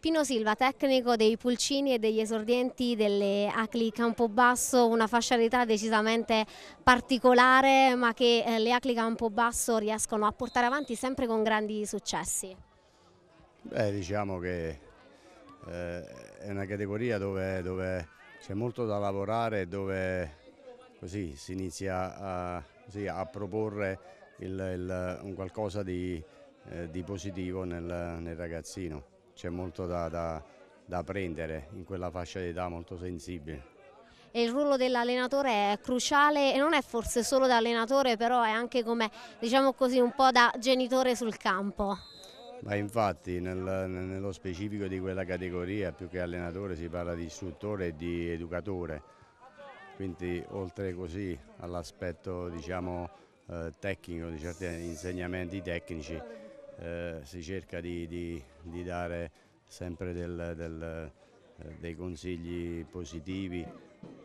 Pino Silva, tecnico dei Pulcini e degli esordienti delle Acli Campobasso, una fascialità decisamente particolare ma che eh, le Acli Campobasso riescono a portare avanti sempre con grandi successi. Beh, diciamo che eh, è una categoria dove, dove c'è molto da lavorare, dove così si inizia a, così, a proporre il, il, un qualcosa di, eh, di positivo nel, nel ragazzino c'è molto da, da, da prendere in quella fascia di età molto sensibile e il ruolo dell'allenatore è cruciale e non è forse solo da allenatore però è anche come diciamo così un po' da genitore sul campo ma infatti nel, nello specifico di quella categoria più che allenatore si parla di istruttore e di educatore quindi oltre così all'aspetto diciamo eh, tecnico di certi insegnamenti tecnici eh, si cerca di, di, di dare sempre del, del, eh, dei consigli positivi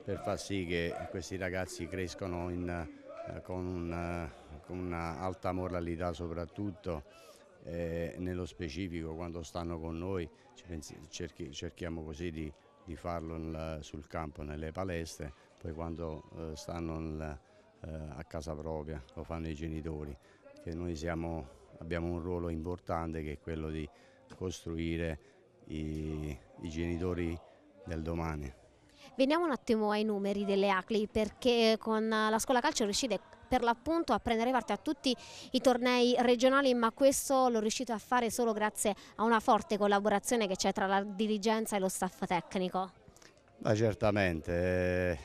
per far sì che questi ragazzi crescono in, eh, con, eh, una, un'alta moralità soprattutto nello specifico quando stanno con noi cerchi, cerchiamo così di, di farlo nel, sul campo, nelle palestre, poi quando eh, stanno nel, a casa propria lo fanno i genitori, che noi siamo abbiamo un ruolo importante che è quello di costruire i, i genitori del domani. Veniamo un attimo ai numeri delle ACLI perché con la scuola calcio riuscite per l'appunto a prendere parte a tutti i tornei regionali ma questo lo riuscite a fare solo grazie a una forte collaborazione che c'è tra la dirigenza e lo staff tecnico. Ma certamente, eh,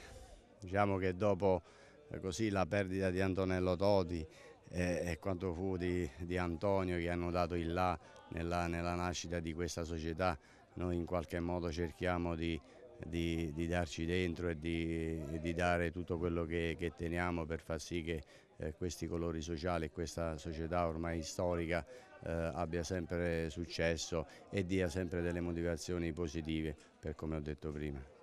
diciamo che dopo eh, così, la perdita di Antonello Todi e, quanto fu di, di, Antonio che hanno dato il là nella, nella, nascita di questa società. Noi in qualche modo cerchiamo di, di, di darci dentro e di, dare tutto quello che, che, teniamo per far sì che eh, questi colori sociali e questa società ormai storica eh, abbia sempre successo e dia sempre delle motivazioni positive per come ho detto prima.